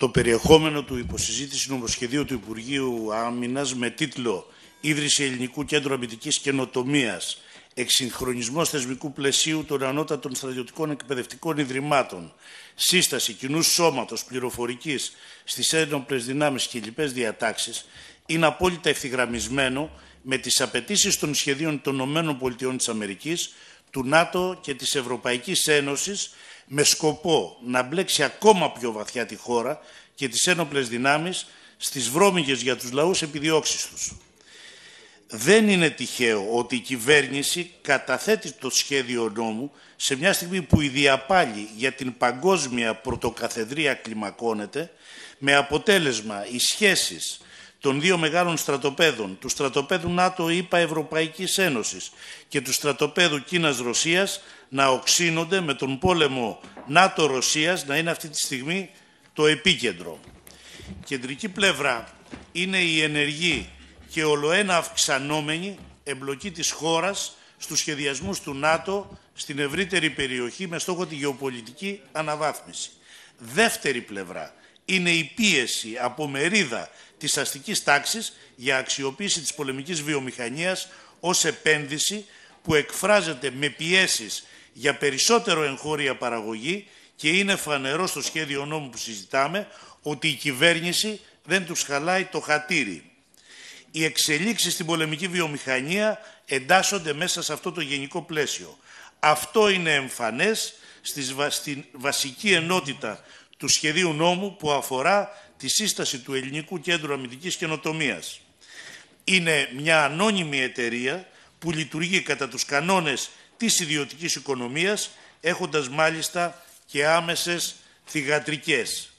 το περιεχόμενο του υποσυζήτηση νομοσχεδίου του Υπουργείου Άμυνας με τίτλο Ίδρυση Ελληνικού Κέντρου Αμυντικής Καινοτομίας, Εξυγχρονισμός θεσμικού πλαισίου των ανώτατων στρατιωτικών εκπαιδευτικών ιδρυμάτων, Σύσταση κοινού σώματος πληροφορικής στις ένοπλες δυνάμεις και λοιπές διατάξεις, είναι απόλυτα ευθυγραμμισμένο με τις απαιτήσεις των σχεδίων των ΗΠΑ, του ΝΑΤΟ και της Ευρωπαϊκής Ένωσης με σκοπό να μπλέξει ακόμα πιο βαθιά τη χώρα και τις ένοπλες δυνάμεις στις βρώμικες για τους λαούς επιδιώξεις τους. Δεν είναι τυχαίο ότι η κυβέρνηση καταθέτει το σχέδιο νόμου σε μια στιγμή που η διαπάλη για την παγκόσμια πρωτοκαθεδρία κλιμακώνεται με αποτέλεσμα οι σχέσεις των δύο μεγάλων στρατοπέδων, του στρατοπέδου ΝΑΤΟ-ΕΠΑ Ευρωπαϊκής Ένωσης και του στρατοπεδου Κίνας Ρωσίας να οξύνονται με τον πόλεμο Ρωσίας να είναι αυτή τη στιγμή το επίκεντρο. Κεντρική πλευρά είναι η ενεργή και ολοένα αυξανόμενη εμπλοκή της χώρας στους σχεδιασμούς του ΝΑΤΟ στην ευρύτερη περιοχή με στόχο τη γεωπολιτική αναβάθμιση. Δεύτερη πλευρά, είναι η πίεση από μερίδα της αστικής τάξης για αξιοποίηση της πολεμικής βιομηχανίας ως επένδυση που εκφράζεται με πιέσεις για περισσότερο εγχώρια παραγωγή και είναι φανερό στο σχέδιο νόμου που συζητάμε ότι η κυβέρνηση δεν τους χαλάει το χατήρι. Οι εξελίξεις στην πολεμική βιομηχανία εντάσσονται μέσα σε αυτό το γενικό πλαίσιο. Αυτό είναι εμφανές στην βασική ενότητα του σχεδίου νόμου που αφορά τη σύσταση του Ελληνικού Κέντρου Αμυντικής Καινοτομίας. Είναι μια ανώνυμη εταιρεία που λειτουργεί κατά τους κανόνες της ιδιωτικής οικονομίας, έχοντας μάλιστα και άμεσες θυγατρικές.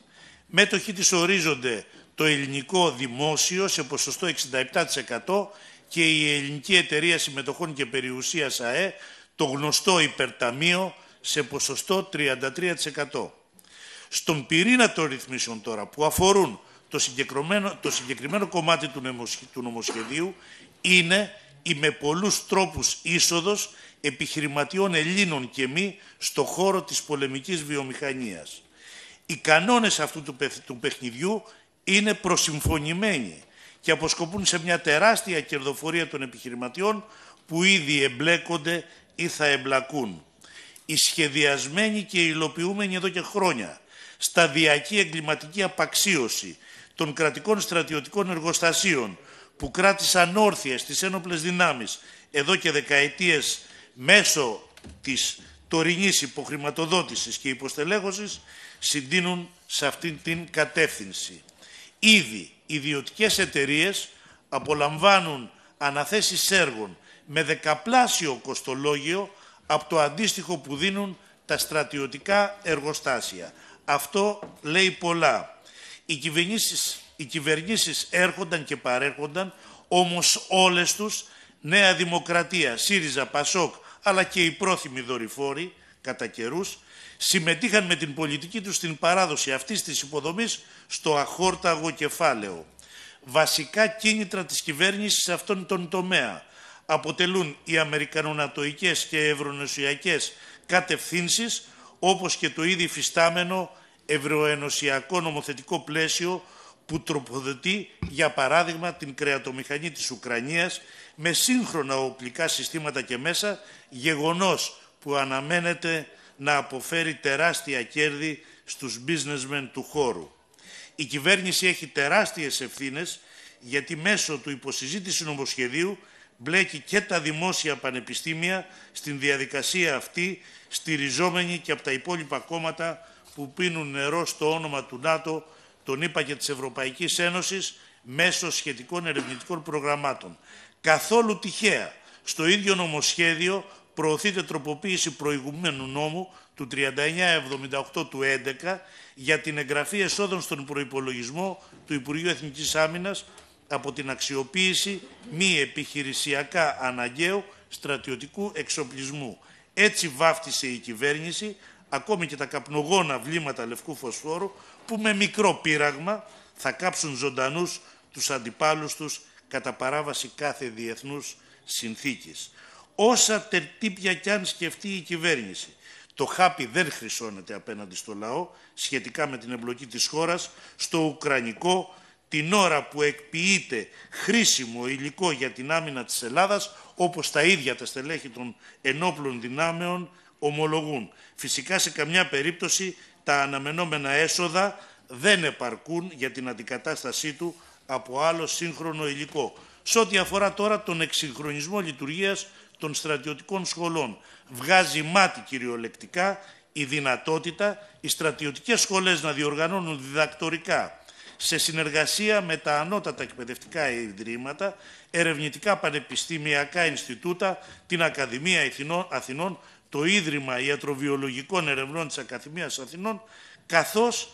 Μέτοχοι της ορίζονται το ελληνικό δημόσιο σε ποσοστό 67% και η Ελληνική Εταιρεία Συμμετοχών και Περιουσίας ΑΕ, το γνωστό υπερταμείο, σε ποσοστό 33% στον πυρήνα των ρυθμίσεων τώρα που αφορούν το συγκεκριμένο, το συγκεκριμένο κομμάτι του, νομοσχεδίου, είναι η με πολλούς τρόπους είσοδος επιχειρηματιών Ελλήνων και μη στο χώρο της πολεμικής βιομηχανίας. Οι κανόνες αυτού του, του παιχνιδιού είναι προσυμφωνημένοι και αποσκοπούν σε μια τεράστια κερδοφορία των επιχειρηματιών που ήδη εμπλέκονται ή θα εμπλακούν η σχεδιασμένη και υλοποιούμενη εδώ και χρόνια σταδιακή εγκληματική απαξίωση των κρατικών στρατιωτικών εργοστασίων που κράτησαν όρθιες τις ένοπλες δυνάμεις εδώ και δεκαετίες μέσω της τωρινής υποχρηματοδότησης και υποστελέχωσης συντείνουν σε αυτήν την κατεύθυνση. Ήδη ιδιωτικές εταιρείες απολαμβάνουν αναθέσεις έργων με δεκαπλάσιο κοστολόγιο από το αντίστοιχο που δίνουν τα στρατιωτικά εργοστάσια. Αυτό λέει πολλά. Οι κυβερνήσεις, οι κυβερνήσεις έρχονταν και παρέρχονταν, όμως όλες τους Νέα Δημοκρατία, ΣΥΡΙΖΑ, ΠΑΣΟΚ, αλλά και οι πρόθυμοι δορυφόροι κατά καιρούς, συμμετείχαν με την πολιτική τους στην παράδοση αυτής της υποδομής στο αχόρταγο κεφάλαιο. Βασικά κίνητρα της κυβέρνησης σε αυτόν τον τομέα αποτελούν οι αμερικανονατοικές και ευρωνοσιακές κατευθύνσεις, όπως και το ήδη φυστάμενο ευρωενωσιακό νομοθετικό πλαίσιο που τροποδοτεί, για παράδειγμα, την κρεατομηχανή της Ουκρανίας με σύγχρονα οπλικά συστήματα και μέσα, γεγονός που αναμένεται να αποφέρει τεράστια κέρδη στους businessmen του χώρου. Η κυβέρνηση έχει τεράστιες ευθύνες γιατί μέσω του υποσυζήτηση νομοσχεδίου μπλέκει και τα δημόσια πανεπιστήμια στην διαδικασία αυτή, στηριζόμενη και από τα υπόλοιπα κόμματα που πίνουν νερό στο όνομα του ΝΑΤΟ, τον είπα και της Ευρωπαϊκής Ένωσης, μέσω σχετικών ερευνητικών προγραμμάτων. Καθόλου τυχαία, στο ίδιο νομοσχέδιο προωθείται τροποποίηση προηγουμένου νόμου του 3978 του 11 για την εγγραφή εσόδων στον προϋπολογισμό του Υπουργείου Εθνικής Άμυνας από την αξιοποίηση μη επιχειρησιακά αναγκαίου στρατιωτικού εξοπλισμού. Έτσι βάφτισε η κυβέρνηση ακόμη και τα καπνογόνα βλήματα λευκού φωσφόρου που με μικρό πείραγμα θα κάψουν ζωντανούς τους αντιπάλους τους κατά παράβαση κάθε διεθνούς συνθήκης. Όσα τερτύπια κι αν σκεφτεί η κυβέρνηση, το χάπι δεν χρυσώνεται απέναντι στο λαό σχετικά με την εμπλοκή της χώρας στο ουκρανικό την ώρα που εκποιείται χρήσιμο υλικό για την άμυνα της Ελλάδας, όπως τα ίδια τα στελέχη των ενόπλων δυνάμεων ομολογούν. Φυσικά σε καμιά περίπτωση τα αναμενόμενα έσοδα δεν επαρκούν για την αντικατάστασή του από άλλο σύγχρονο υλικό. Σε ό,τι αφορά τώρα τον εξυγχρονισμό λειτουργίας των στρατιωτικών σχολών, βγάζει μάτι κυριολεκτικά η δυνατότητα οι στρατιωτικές σχολές να διοργανώνουν διδακτορικά σε συνεργασία με τα ανώτατα εκπαιδευτικά ιδρύματα, ερευνητικά πανεπιστημιακά Ινστιτούτα, την Ακαδημία Αθηνών, το Ίδρυμα Ιατροβιολογικών Ερευνών της Ακαδημίας Αθηνών, καθώς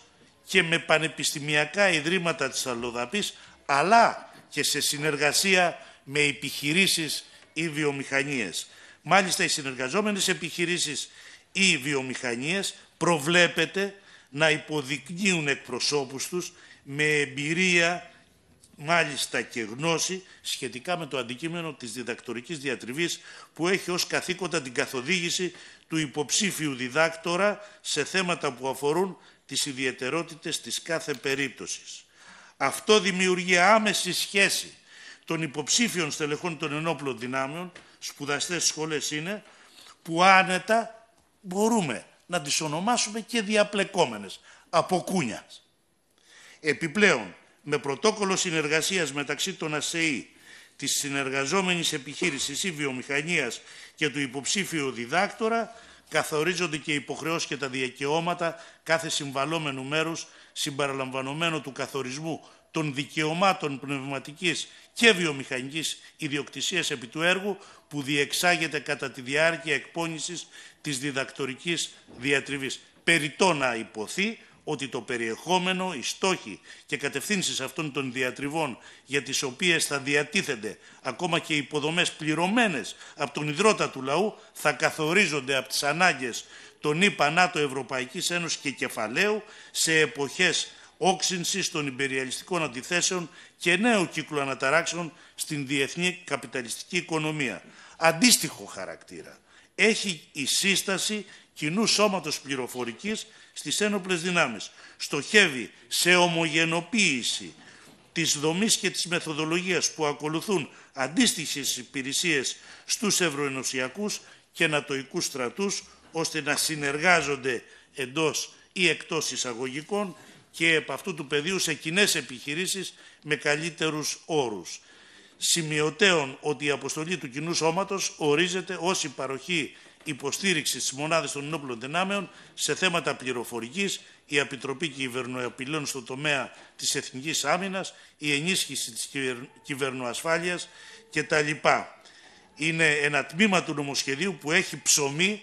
και με πανεπιστημιακά ιδρύματα της Αλλοδαπής, αλλά και σε συνεργασία με επιχειρήσεις ή βιομηχανίες. Μάλιστα, οι συνεργαζόμενες επιχειρήσεις ή βιομηχανίες προβλέπεται να υποδεικνύουν εκπροσώπους τους με εμπειρία μάλιστα και γνώση σχετικά με το αντικείμενο της διδακτορικής διατριβής που έχει ως καθήκοντα την καθοδήγηση του υποψήφιου διδάκτορα σε θέματα που αφορούν τις ιδιαιτερότητες της κάθε περίπτωσης. Αυτό δημιουργεί άμεση σχέση των υποψήφιων στελεχών των ενόπλων δυνάμεων, σπουδαστές σχολές είναι, που άνετα μπορούμε να τις ονομάσουμε και διαπλεκόμενες, από κούνιας. Επιπλέον, με πρωτόκολλο συνεργασίας μεταξύ των ΑΣΕΗ, της συνεργαζόμενης επιχείρησης ή βιομηχανίας και του υποψήφιου διδάκτορα, καθορίζονται και υποχρεώσεις και τα δικαιώματα κάθε συμβαλόμενου μέρους συμπαραλαμβανομένου του καθορισμού των δικαιωμάτων πνευματικής και βιομηχανικής ιδιοκτησίας επί του έργου που διεξάγεται κατά τη διάρκεια εκπόνησης της διδακτορικής διατριβής. Περιτώ να υποθεί ότι το περιεχόμενο, οι στόχοι και κατευθύνσεις αυτών των διατριβών για τις οποίες θα διατίθενται ακόμα και υποδομές πληρωμένες από τον ιδρώτα του λαού θα καθορίζονται από τις ανάγκες των ΗΠΑ ΝΑΤΟ Ευρωπαϊκής Ένωσης και κεφαλαίου σε εποχές όξυνσης των υπεριαλιστικών αντιθέσεων και νέου κύκλου αναταράξεων στην διεθνή καπιταλιστική οικονομία. Αντίστοιχο χαρακτήρα έχει η σύσταση κοινού σώματος πληροφορικής στις ένοπλες δυνάμεις. Στοχεύει σε ομογενοποίηση της δομής και της μεθοδολογίας που ακολουθούν αντίστοιχες υπηρεσίες στους ευρωενωσιακούς και νατοικούς στρατούς, ώστε να συνεργάζονται εντός ή εκτός εισαγωγικών και επ' αυτού του πεδίου σε κοινέ επιχειρήσεις με καλύτερους όρους. Σημειωτέων ότι η αποστολή του κοινού σώματος ορίζεται ως η παροχή υποστήριξη τη μονάδα των ενόπλων δυνάμεων σε θέματα πληροφορικής, η Επιτροπή Κυβερνοεπιλών στο τομέα της Εθνικής Άμυνας, η ενίσχυση της κυβερνοασφάλειας κτλ. Είναι ένα τμήμα του νομοσχεδίου που έχει ψωμί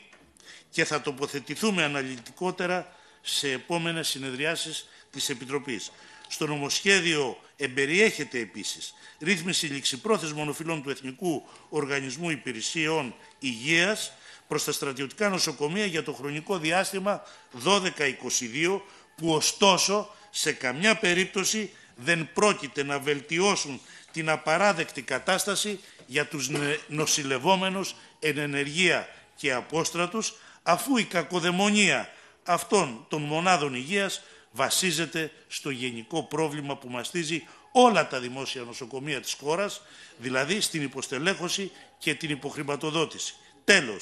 και θα τοποθετηθούμε αναλυτικότερα σε επόμενες συνεδριάσεις της Επιτροπής. Στο νομοσχέδιο εμπεριέχεται επίσης ρύθμιση ληξιπρόθεσμων οφειλών του Εθνικού Οργανισμού Υπηρεσιών Υγείας προς τα στρατιωτικά νοσοκομεία για το χρονικό διάστημα 12-22 που ωστόσο σε καμιά περίπτωση δεν πρόκειται να βελτιώσουν την απαράδεκτη κατάσταση για τους νοσηλευόμενους εν ενεργεία και απόστρατους αφού η κακοδαιμονία αυτών των μονάδων υγείας βασίζεται στο γενικό πρόβλημα που μαστίζει όλα τα δημόσια νοσοκομεία της χώρας, δηλαδή στην υποστελέχωση και την υποχρηματοδότηση. Τέλος,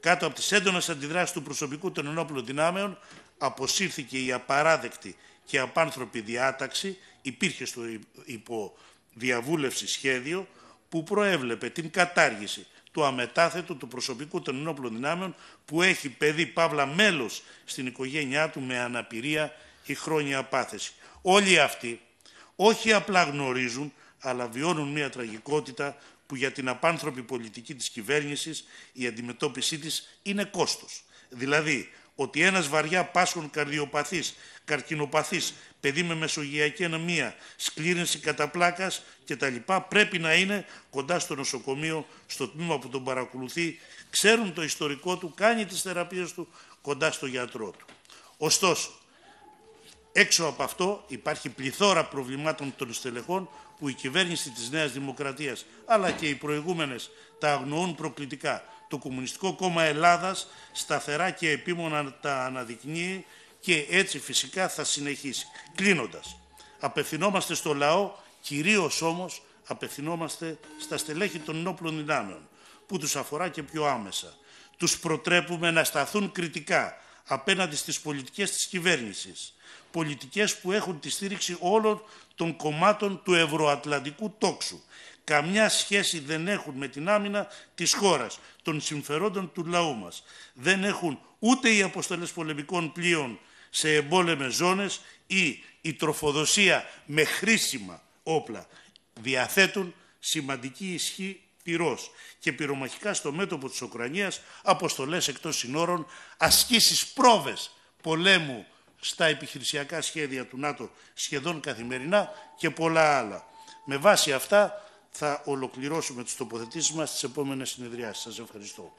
κάτω από τις έντονες αντιδράσεις του προσωπικού των ενόπλων δυνάμεων, αποσύρθηκε η απαράδεκτη και απάνθρωπη διάταξη, υπήρχε στο υποδιαβούλευση σχέδιο, που προέβλεπε την κατάργηση του αμετάθετου του προσωπικού των ενόπλων δυνάμεων που έχει παιδί Παύλα μέλος στην οικογένειά του με αναπηρία ή χρόνια πάθεση. Όλοι αυτοί όχι απλά γνωρίζουν αλλά βιώνουν μια τραγικότητα που για την απάνθρωπη πολιτική της κυβέρνησης η αντιμετώπιση της είναι κόστος. Δηλαδή, ότι ένας βαριά πάσχων καρδιοπαθής, καρκινοπαθής, παιδί με μεσογειακή αναμία, σκλήρυνση κατά τα κτλ. πρέπει να είναι κοντά στο νοσοκομείο, στο τμήμα που τον παρακολουθεί, ξέρουν το ιστορικό του, κάνει τις θεραπείες του κοντά στο γιατρό του. Ωστόσο, έξω από αυτό υπάρχει πληθώρα προβλημάτων των στελεχών που η κυβέρνηση της Νέας Δημοκρατίας αλλά και οι προηγούμενες τα αγνοούν προκλητικά. Το Κομμουνιστικό Κόμμα Ελλάδας σταθερά και επίμονα τα αναδεικνύει και έτσι φυσικά θα συνεχίσει. Κλείνοντας, απευθυνόμαστε στο λαό, κυρίως όμως απευθυνόμαστε στα στελέχη των ενόπλων δυνάμεων που τους αφορά και πιο άμεσα. Τους προτρέπουμε να σταθούν κριτικά απέναντι στις πολιτικές της κυβέρνησης. Πολιτικές που έχουν τη στήριξη όλων των κομμάτων του ευρωατλαντικού τόξου. Καμιά σχέση δεν έχουν με την άμυνα της χώρας, των συμφερόντων του λαού μας. Δεν έχουν ούτε οι αποστολές πολεμικών πλοίων σε εμπόλεμες ζώνες ή η τροφοδοσία με χρήσιμα όπλα. Διαθέτουν σημαντική ισχύ πυρός και πυρομαχικά στο μέτωπο της Ουκρανίας, αποστολές εκτός συνόρων, ασκήσεις πρόβες πολέμου στα επιχειρησιακά σχέδια του ΝΑΤΟ σχεδόν καθημερινά και πολλά άλλα. Με βάση αυτά θα ολοκληρώσουμε τις τοποθετήσεις μας στις επόμενες συνεδριάσεις. Σας ευχαριστώ.